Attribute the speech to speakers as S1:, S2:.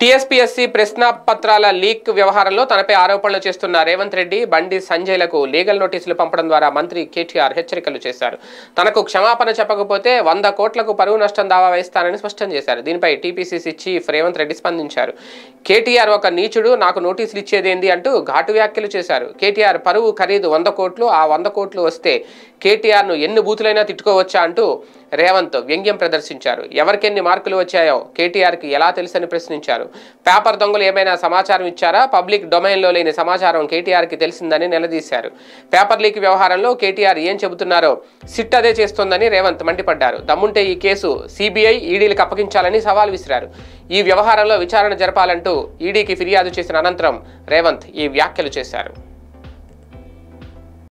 S1: TSPSC పత్రాల leak వ్యవహారంలో తనపై ఆరోపణలు చేస్తున్న రేవంత్ రెడ్డి బండి సంజయ్లకు లీగల్ నోటీసులు పంపడం ద్వారా మంత్రి కేటీఆర్ హెచ్చరికలు చేశారు తనకు క్షమాపణ చెప్పకపోతే వంద కోట్లకు పరువు నష్టం దావా వేస్తానని స్పష్టం చేశారు దీనిపై టీపీసీసీ చీఫ్ రేవంత్ రెడ్డి స్పందించారు కేటీఆర్ ఒక నీచుడు నాకు నోటీసులు ఇచ్చేదేంది అంటూ ఘాటు వ్యాఖ్యలు చేశారు కేటీఆర్ పరువు ఖరీదు వంద కోట్లు ఆ వంద కోట్లు వస్తే కేటీఆర్ను ఎన్ని బూతులైనా తిట్టుకోవచ్చా అంటూ రేవంత్ వ్యంగ్యం ప్రదర్శించారు ఎవరికెన్ని మార్కులు వచ్చాయో కేటీఆర్కి ఎలా తెలుసని ప్రశ్నించారు చేశారు పేపర్ దొంగలు ఏమైనా సమాచారం ఇచ్చారా పబ్లిక్ డొమైన్లో లేని సమాచారం కేటీఆర్కి తెలిసిందని నిలదీశారు పేపర్ లీక్ వ్యవహారంలో కేటీఆర్ ఏం చెబుతున్నారో సిట్ అదే చేస్తోందని రేవంత్ మండిపడ్డారు దమ్ముంటే ఈ కేసు సిబిఐ ఈడీలకు అప్పగించాలని సవాల్ విసిరారు ఈ వ్యవహారంలో విచారణ జరపాలంటూ ఈడీకి ఫిర్యాదు చేసిన అనంతరం రేవంత్ ఈ వ్యాఖ్యలు చేశారు